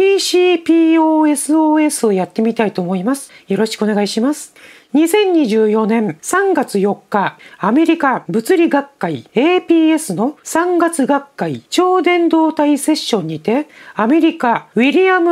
p c p o s o s をやってみたいと思います。よろしくお願いします。2024年3月4日、アメリカ物理学会 APS の3月学会超伝導体セッションにて、アメリカウィリアム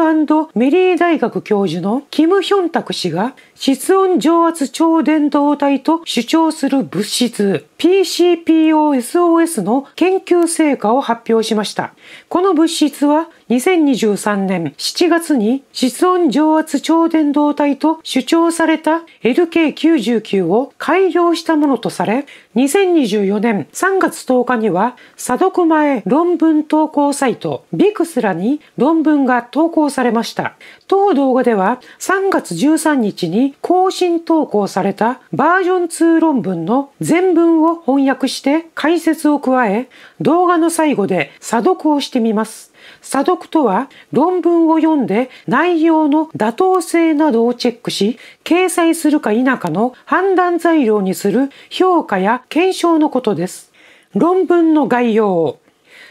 メリー大学教授のキム・ヒョンタク氏が室温上圧超伝導体と主張する物質 PCPOSOS の研究成果を発表しました。この物質は2023年7月に室温上圧超伝導体と主張された L 2K99 を開業したものとされ、2024年3月10日には、査読前論文投稿サイト、ビクスらに論文が投稿されました。当動画では、3月13日に更新投稿されたバージョン2論文の全文を翻訳して解説を加え、動画の最後で査読をしてみます。査読とは論文を読んで内容の妥当性などをチェックし掲載するか否かの判断材料にする評価や検証のことです。論文の概要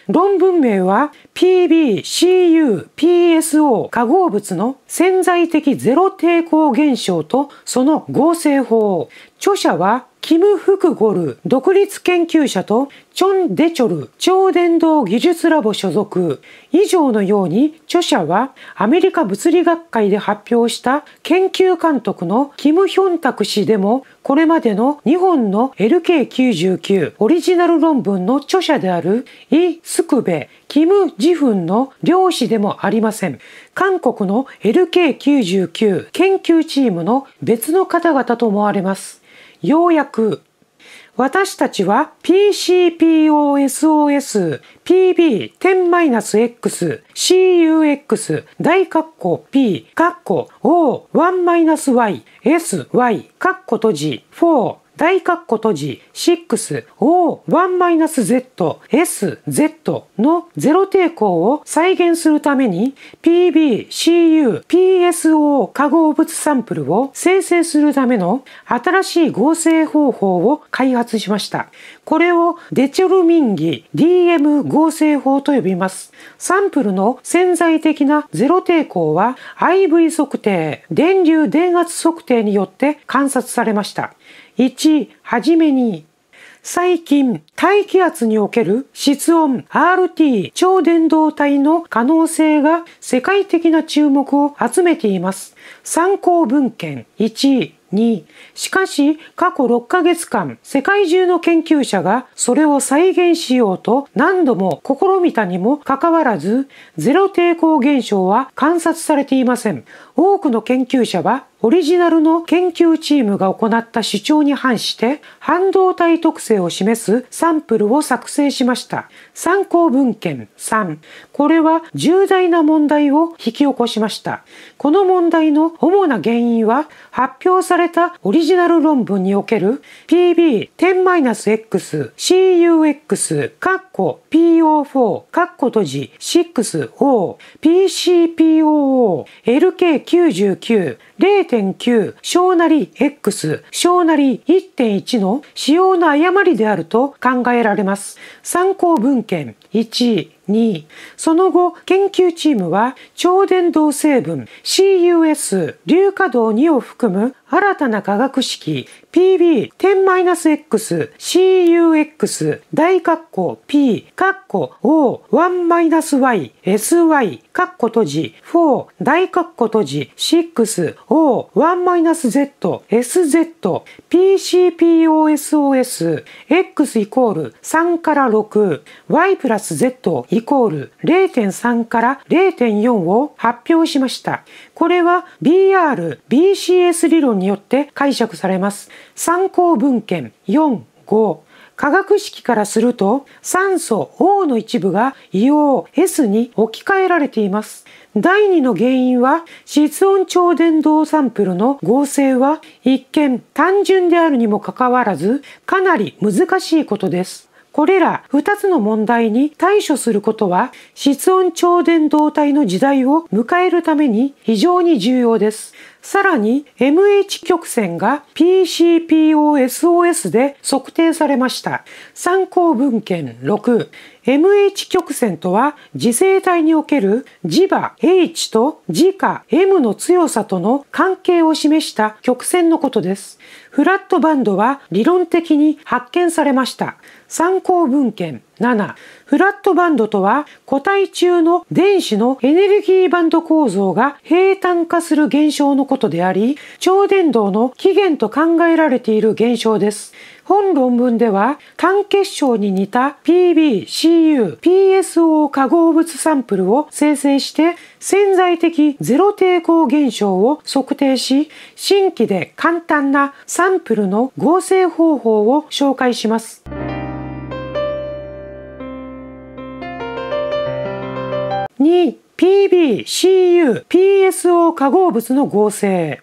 論文名は PBCUPSO 化合物の潜在的ゼロ抵抗現象とその合成法。著者はキム・フクゴル独立研究者とチョン・デチョル超伝導技術ラボ所属以上のように著者はアメリカ物理学会で発表した研究監督のキム・ヒョンタク氏でもこれまでの日本の LK99 オリジナル論文の著者であるイ・スクベ、キム・ジフンの漁師でもありません。韓国の LK99 研究チームの別の方々と思われます。ようやく私たちは PCPOSOS、PB、10-X、CUX、大括弧 P、括弧 O、1-Y、SY、括弧閉じ、4、大括弧閉じ、6 o 1-z sz のゼロ抵抗を再現するために pb, cu, pso 化合物サンプルを生成するための新しい合成方法を開発しました。これをデチョルミンギ DM 合成法と呼びます。サンプルの潜在的なゼロ抵抗は IV 測定、電流電圧測定によって観察されました。1、はじめに、最近、大気圧における室温 RT 超伝導体の可能性が世界的な注目を集めています。参考文献1、2しかし過去6ヶ月間世界中の研究者がそれを再現しようと何度も試みたにもかかわらずゼロ抵抗現象は観察されていません多くの研究者はオリジナルの研究チームが行った主張に反して半導体特性を示すサンプルを作成しました。参考文献3。これは重大な問題を引き起こしました。この問題の主な原因は発表されたオリジナル論文における PB10-X CUX PO4 ッ 6O PCPOO LK 99 0.9小なり X 小なり1.1の使用の誤りであると考えられます。参考文献1、2その後研究チームは超伝導成分 CUS 硫化銅2を含む新たな化学式 PB10-XCUX 大括弧 P 括弧 O1-YSY 括弧閉じ4大括弧閉じ6を 1-z、sz、pcposos、x イコール3から6、y プラス z イコール0.3から0.4を発表しました。これは BR、BCS 理論によって解釈されます。参考文献4、5、化学式からすると酸素 O の一部が硫黄 S に置き換えられています。第2の原因は室温超伝導サンプルの合成は一見単純であるにもかかわらずかなり難しいことです。これら2つの問題に対処することは室温超伝導体の時代を迎えるために非常に重要です。さらに MH 曲線が PCPOSOS で測定されました。参考文献6 MH 曲線とは磁性体における磁場 H と磁化 M の強さとの関係を示した曲線のことです。フラットバンドは理論的に発見されました。参考文献7フラットバンドとは固体中の電子のエネルギーバンド構造が平坦化する現象のことであり超電導の起源と考えられている現象です。本論文では単結晶に似た PBCU、PSO 化合物サンプルを生成して潜在的ゼロ抵抗現象を測定し、新規で簡単なサンプルの合成方法を紹介します。2 PBCU、PSO 化合物の合成。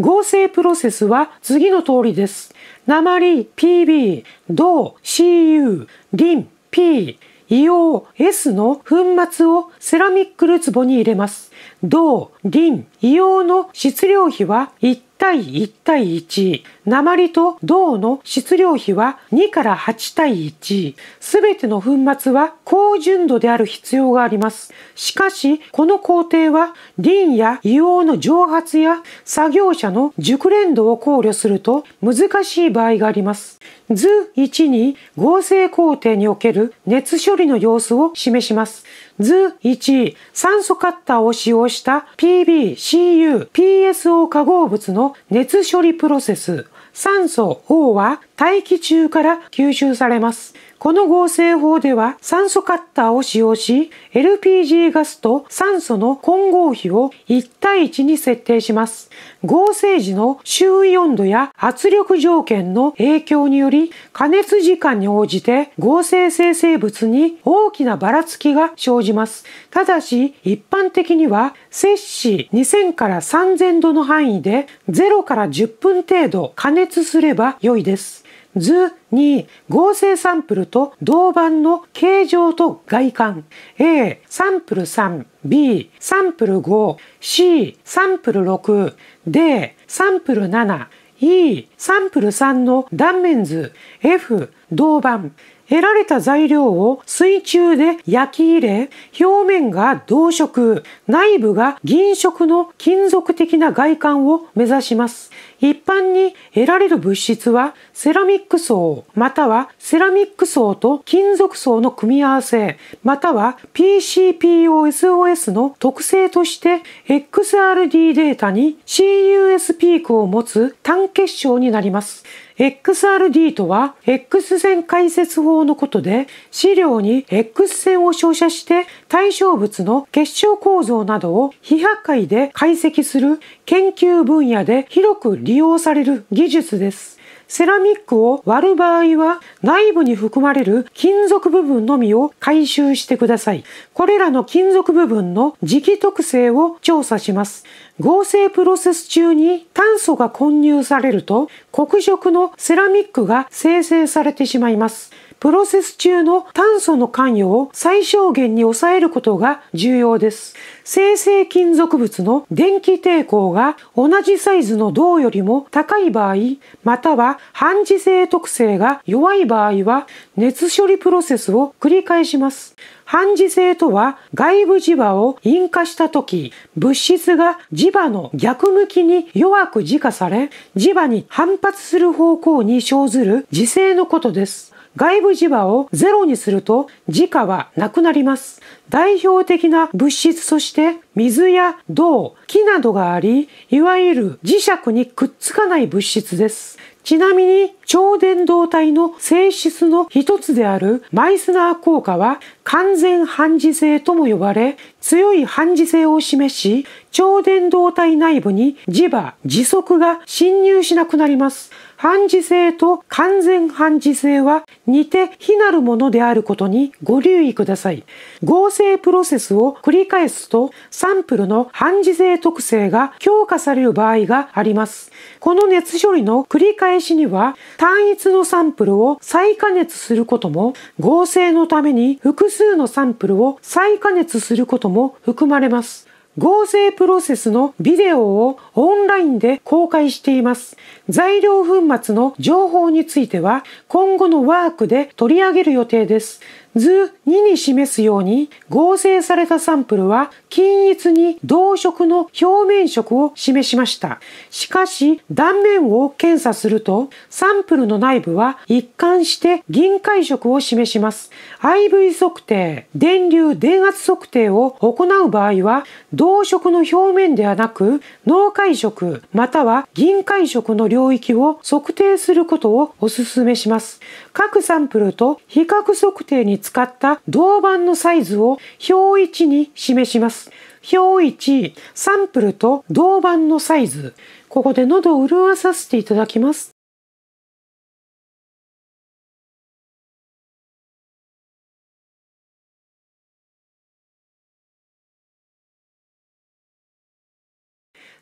合成プロセスは次の通りです。鉛、PB、銅、CU、リン、P、硫黄 S の粉末をセラミックル壺に入れます。銅、銀、硫黄の質量比は1対1対1。鉛と銅の質量比は2から8対1。すべての粉末は高純度である必要があります。しかし、この工程は、リンや硫黄の蒸発や作業者の熟練度を考慮すると難しい場合があります。図1に合成工程における熱処理の様子を示します。図1、酸素カッターを使用した PB、CU、PSO 化合物の熱処理プロセス。酸素 O は大気中から吸収されます。この合成法では酸素カッターを使用し、LPG ガスと酸素の混合比を1対1に設定します。合成時の周囲温度や圧力条件の影響により、加熱時間に応じて合成生成物に大きなばらつきが生じます。ただし、一般的には摂氏2000から3000度の範囲で0から10分程度加熱すれば良いです。図2、合成サンプルと銅板の形状と外観。A、サンプル3、B、サンプル5、C、サンプル6、D、サンプル7、E、サンプル3の断面図、F、銅板。得られた材料を水中で焼き入れ、表面が銅色、内部が銀色の金属的な外観を目指します。一般に得られる物質はセラミック層またはセラミック層と金属層の組み合わせまたは PCPOSOS の特性として XRD データに CUS ピークを持つ単結晶になります。XRD とは X 線解説法のことで資料に X 線を照射して対象物の結晶構造などを非破壊で解析する研究分野で広く利用される技術です。セラミックを割る場合は内部に含まれる金属部分のみを回収してください。これらの金属部分の磁気特性を調査します。合成プロセス中に炭素が混入されると黒色のセラミックが生成されてしまいます。プロセス中の炭素の関与を最小限に抑えることが重要です。生成金属物の電気抵抗が同じサイズの銅よりも高い場合、または半磁性特性が弱い場合は熱処理プロセスを繰り返します。半磁性とは外部磁場を引火した時、物質が磁場の逆向きに弱く磁化され、磁場に反発する方向に生ずる磁性のことです。外部磁場をゼロにすると磁化はなくなります。代表的な物質として水や銅、木などがあり、いわゆる磁石にくっつかない物質です。ちなみに超伝導体の性質の一つであるマイスナー効果は完全反時性とも呼ばれ強い反時性を示し超伝導体内部に磁場磁束が侵入しなくなります反時性と完全反時性は似て非なるものであることにご留意ください合成プロセスを繰り返すとサンプルの反時性特性が強化される場合がありますこの熱処理の繰り返しには単一のサンプルを再加熱することも、合成のために複数のサンプルを再加熱することも含まれます。合成プロセスのビデオをオンラインで公開しています。材料粉末の情報については今後のワークで取り上げる予定です。図2に示すように合成されたサンプルは均一に同色の表面色を示しました。しかし断面を検査するとサンプルの内部は一貫して銀灰色を示します。IV 測定、電流電圧測定を行う場合は同色の表面ではなく脳解色または銀解色の領域を測定することをお勧めします。各サンプルと比較測定に使った銅板のサイズを表1に示します。表1、サンプルと銅板のサイズ。ここで喉を潤わさせていただきます。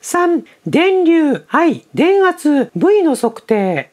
3、電流、I、電圧、V の測定。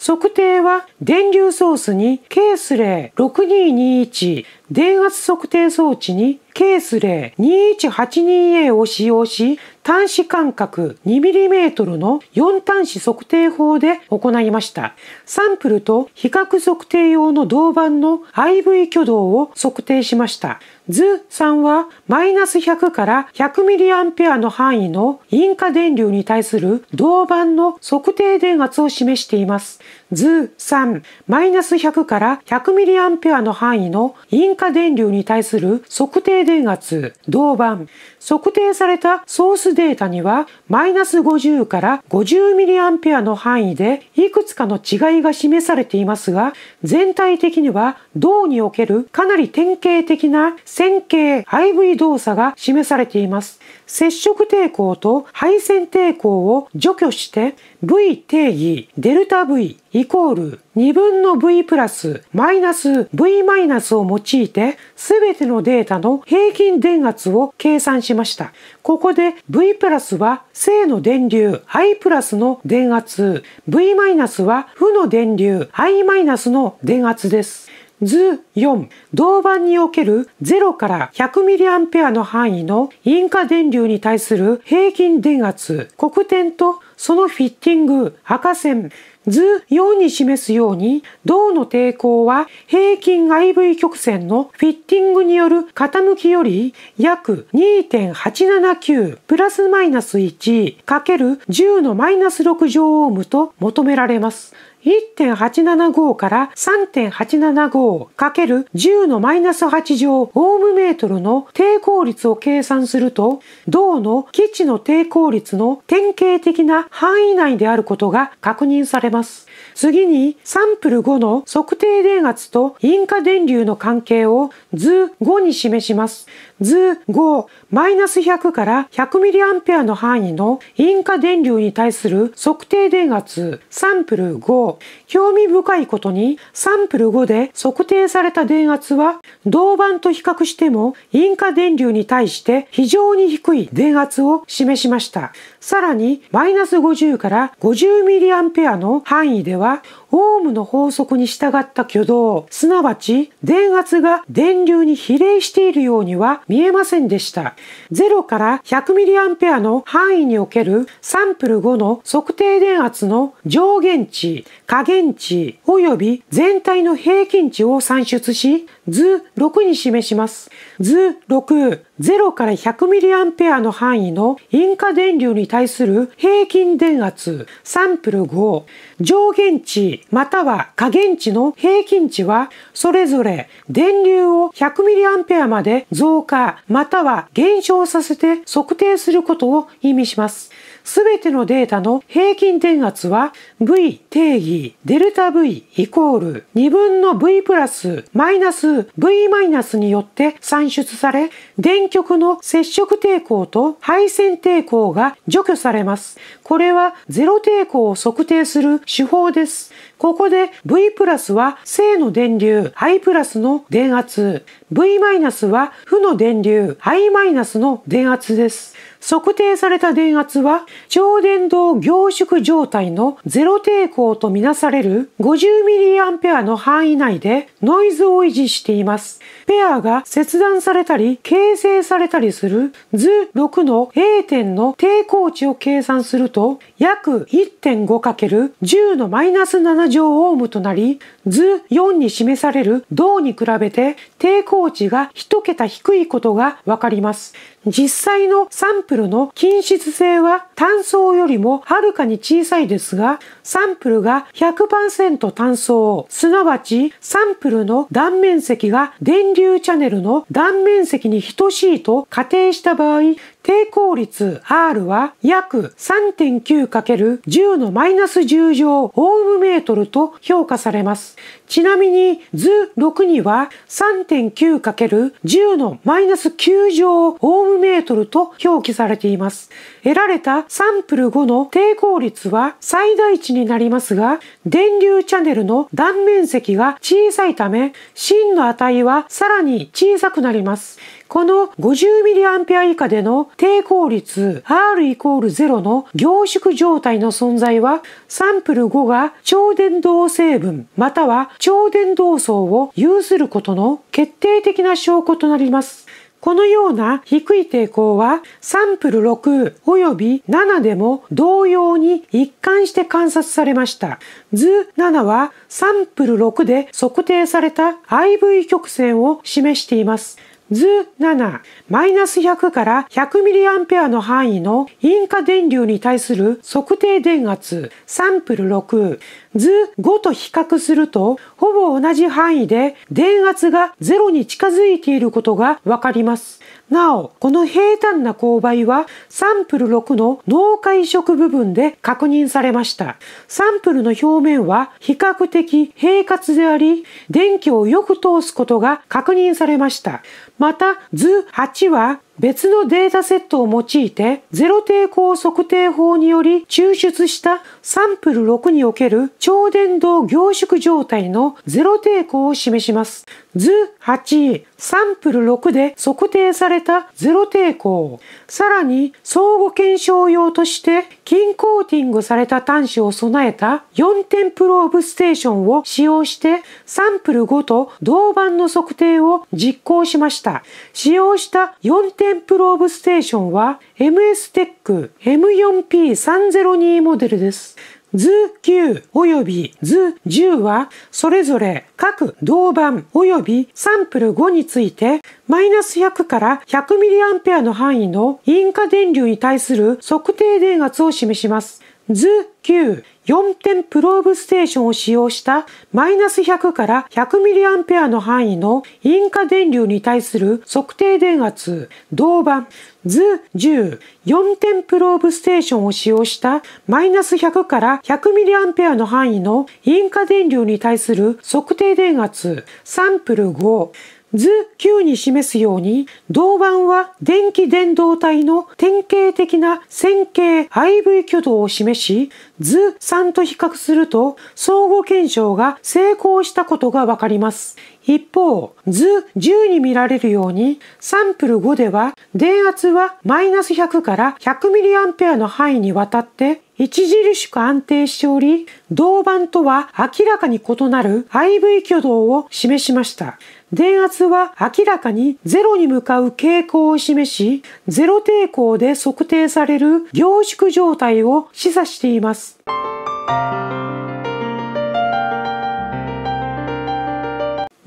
測定は電流ソースにケース例6221電圧測定装置にケース例 2182A を使用し端子間隔 2mm の4端子測定法で行いました。サンプルと比較測定用の銅板の IV 挙動を測定しました。図3はマイナス100から 100mA の範囲の引火電流に対する銅板の測定電圧を示しています。図3、マイナス100から100ミリアンペアの範囲の引火電流に対する測定電圧、銅板。測定されたソースデータには、マイナス50から50ミリアンペアの範囲でいくつかの違いが示されていますが、全体的には銅におけるかなり典型的な線形 IV 動作が示されています。接触抵抗と配線抵抗を除去して V 定義、デルタ V イコール2分の V プラスマイナス V マイナスを用いて全てのデータの平均電圧を計算しました。ここで V プラスは正の電流 I プラスの電圧、V マイナスは負の電流 I マイナスの電圧です。図4、銅板における0から100 mA の範囲の引火電流に対する平均電圧、黒点とそのフィッティング、赤線、図4に示すように、銅の抵抗は平均 IV 曲線のフィッティングによる傾きより約2.879プラスマイナス1かける10のマイナス6乗オームと求められます。1.875から3.875かける10のマイナス8乗オームメートルの抵抗率を計算すると、銅の基地の抵抗率の典型的な範囲内であることが確認されます。次にサンプル5の測定電圧と引火電流の関係を図5に示します。図5、マイナス100から 100mA の範囲の引火電流に対する測定電圧サンプル5、興味深いことにサンプル5で測定された電圧は銅板と比較しても因果電流に対して非常に低い電圧を示しました。さらにマイナス50から 50mA の範囲ではオームの法則に従った挙動、すなわち電圧が電流に比例しているようには見えませんでした。0から 100mA の範囲におけるサンプル5の測定電圧の上限値、下限値及び全体の平均値を算出し、図6に示します。図6、0から 100mA の範囲の引火電流に対する平均電圧、サンプル5、上限値または下限値の平均値は、それぞれ電流を 100mA まで増加または減少させて測定することを意味します。すべてのデータの平均電圧は V 定義デルタ V イコール2分の V プラスマイナス V マイナスによって算出され、電極の接触抵抗と配線抵抗が除去されます。これはゼロ抵抗を測定する手法です。ここで V プラスは正の電流 I プラスの電圧、V マイナスは負の電流 I マイナスの電圧です。測定された電圧は超電導凝縮状態のゼロ抵抗とみなされる 50mA の範囲内でノイズを維持しています。ペアが切断されたり形成されたりする図6の A 点の抵抗値を計算すると約 1.5×10 のマイナス7乗オームとなり図4に示される銅に比べて抵抗値が1桁低いことがわかります。実際のサンプルの均質性は単素よりもはるかに小さいですが、サンプルが100%単素、すなわちサンプルの断面積が電流チャンネルの断面積に等しいと仮定した場合、抵抗率 R は約 3.9×10 のマイナス10乗オームメートルと評価されます。ちなみに図6には 3.9×10 のマイナス9乗オームメートルと表記されています。得られたサンプル5の抵抗率は最大値になりますが、電流チャンネルの断面積が小さいため、真の値はさらに小さくなります。この 50mA 以下での抵抗率 R イコール0の凝縮状態の存在はサンプル5が超伝導成分または超伝導層を有することの決定的な証拠となります。このような低い抵抗はサンプル6及び7でも同様に一貫して観察されました。図7はサンプル6で測定された IV 曲線を示しています。図7、マイナス100から100ミリアンペアの範囲の引火電流に対する測定電圧、サンプル6、図5と比較すると、ほぼ同じ範囲で電圧が0に近づいていることがわかります。なお、この平坦な勾配はサンプル6の脳化移植部分で確認されました。サンプルの表面は比較的平滑であり、電気をよく通すことが確認されました。また、図8は別のデータセットを用いてゼロ抵抗測定法により抽出したサンプル6における超伝導凝縮状態のゼロ抵抗を示します。図8、サンプル6で測定されたゼロ抵抗、さらに相互検証用として金コーティングされた端子を備えた4点プローブステーションを使用してサンプル5と銅板の測定を実行しました。使用した4点プローブステーションは MS テック M4P302 モデルです。図9よび図10はそれぞれ各銅板およびサンプル5についてマイナス100から 100mA の範囲の引火電流に対する測定電圧を示します。図9 4点プローブステーションを使用したマイナス100から 100mA の範囲の引火電流に対する測定電圧、銅板、図10、4点プローブステーションを使用したマイナス100から 100mA の範囲の引火電流に対する測定電圧、サンプル5、図9に示すように、銅板は電気伝導体の典型的な線形 IV 挙動を示し、図3と比較すると相互検証が成功したことがわかります。一方、図10に見られるように、サンプル5では電圧はマイナス100から 100mA の範囲にわたって著しく安定しており、銅板とは明らかに異なる IV 挙動を示しました。電圧は明らかにゼロに向かう傾向を示し、ゼロ抵抗で測定される凝縮状態を示唆しています。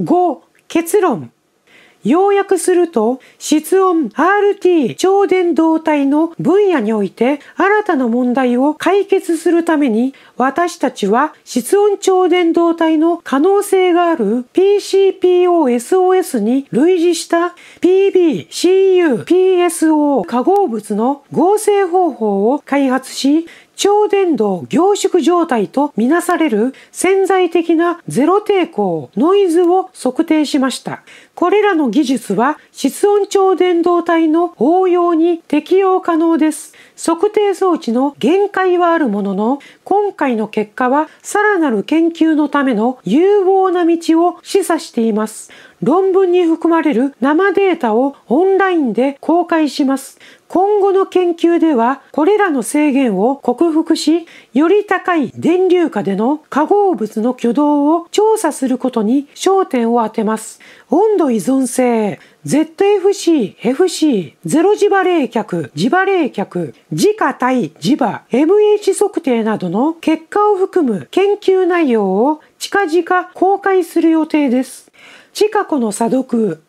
5結論要約すると、室温 RT 超電導体の分野において新たな問題を解決するために、私たちは室温超電導体の可能性がある PCPOSOS に類似した PBCUPSO 化合物の合成方法を開発し、超伝導凝縮状態とみなされる潜在的なゼロ抵抗ノイズを測定しました。これらの技術は室温超伝導体の応用に適用可能です。測定装置の限界はあるものの、今回の結果はさらなる研究のための有望な道を示唆しています。論文に含まれる生データをオンラインで公開します。今後の研究ではこれらの制限を克服し、より高い電流下での化合物の挙動を調査することに焦点を当てます。温度依存性、ZFC、FC、ゼロ磁場冷却、磁場冷却、磁客、対磁場、MH 測定などの結果を含む研究内容を近々公開する予定です。近くの査読、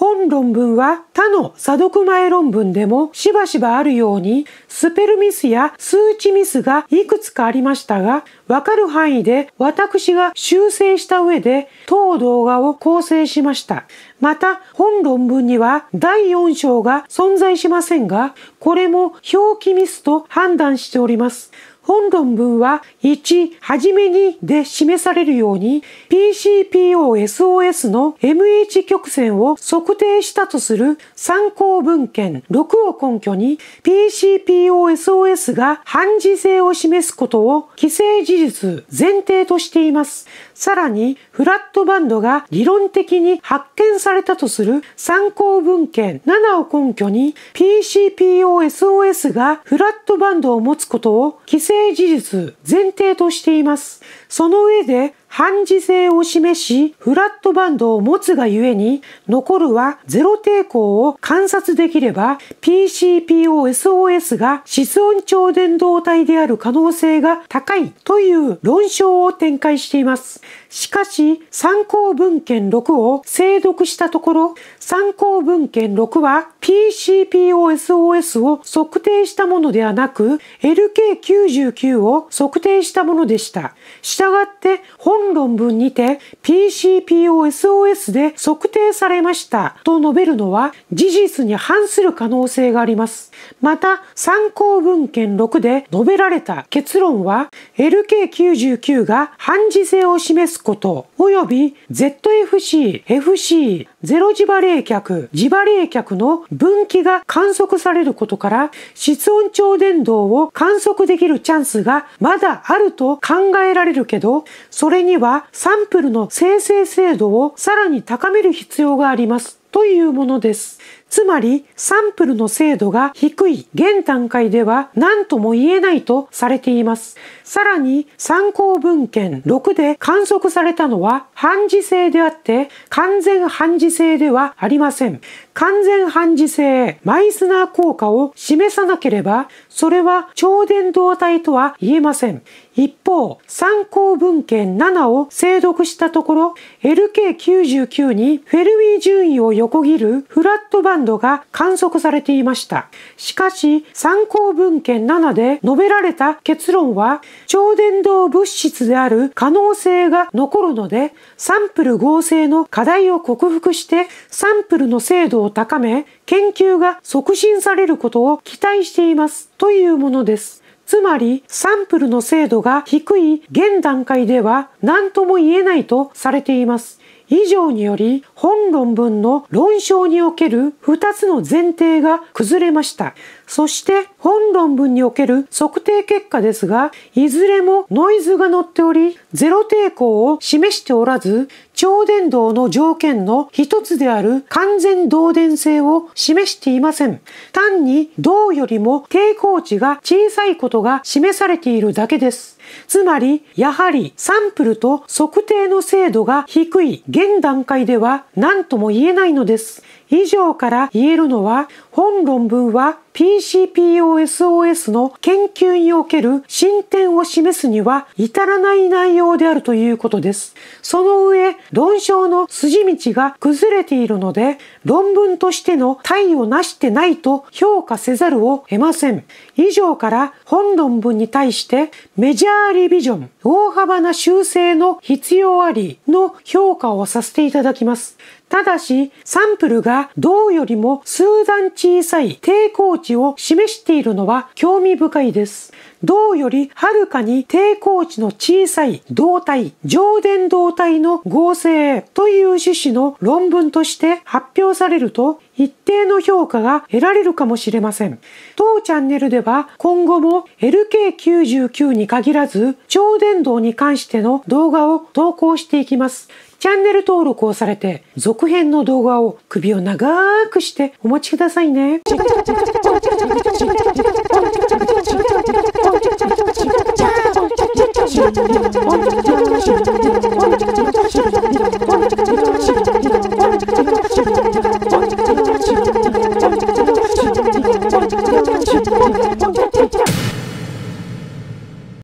本論文は他の査読前論文でもしばしばあるようにスペルミスや数値ミスがいくつかありましたが、わかる範囲で私が修正した上で当動画を構成しました。また、本論文には第4章が存在しませんが、これも表記ミスと判断しております。本論文は1、はじめにで示されるように PCPOSOS の MH 曲線を測定したとする参考文献6を根拠に PCPOSOS が判時性を示すことを既成事実前提としています。さらに、フラットバンドが理論的に発見されたとする参考文献7を根拠に、PCPOSOS がフラットバンドを持つことを既成事実、前提としています。その上で、半時性を示し、フラットバンドを持つがゆえに、残るはゼロ抵抗を観察できれば、PCPOSOS が室温超伝導体である可能性が高いという論証を展開しています。しかし、参考文献6を精読したところ、参考文献6は PCPOSOS を測定したものではなく LK99 を測定したものでした。したがって本論文にて PCPOSOS で測定されましたと述べるのは事実に反する可能性があります。また参考文献6で述べられた結論は LK99 が反時性を示すことよび ZFC、FC、ゼロ磁場冷却、磁場冷却の分岐が観測されることから、室温超伝導を観測できるチャンスがまだあると考えられるけど、それにはサンプルの生成精度をさらに高める必要があります。というものです。つまりサンプルの精度が低い現段階では何とも言えないとされています。さらに参考文献6で観測されたのは半次性であって完全半次性ではありません。完全半磁性マイスナー効果を示さなければ、それは超伝導体とは言えません。一方、参考文献7を精読したところ、LK99 にフェルミー順位を横切るフラットバンドが観測されていました。しかし、参考文献7で述べられた結論は、超伝導物質である可能性が残るので、サンプル合成の課題を克服して、サンプルの精度を高め、研究が促進されることを期待していますというものです。つまり、サンプルの精度が低い現段階では何とも言えないとされています。以上により本論文の論証における2つの前提が崩れました。そして本論文における測定結果ですが、いずれもノイズが載っており、ゼロ抵抗を示しておらず、超電導の条件の一つである完全導電性を示していません。単に銅よりも抵抗値が小さいことが示されているだけです。つまり、やはりサンプルと測定の精度が低い現段階では何とも言えないのです。以上から言えるのは、本論文は PCPOSOS の研究における進展を示すには至らない内容であるということです。その上、論証の筋道が崩れているので、論文としての対をなしてないと評価せざるを得ません。以上から本論文に対してメジャーリビジョン、大幅な修正の必要ありの評価をさせていただきます。ただし、サンプルが銅よりも数段小さい抵抗値を示しているのは興味深いです。銅よりはるかに抵抗値の小さい胴体、上電銅体の合成という趣旨の論文として発表されると一定の評価が得られるかもしれません。当チャンネルでは今後も LK99 に限らず超電導に関しての動画を投稿していきます。チャンネル登録をされて、続編の動画を首を長くしてお待ちくださいね。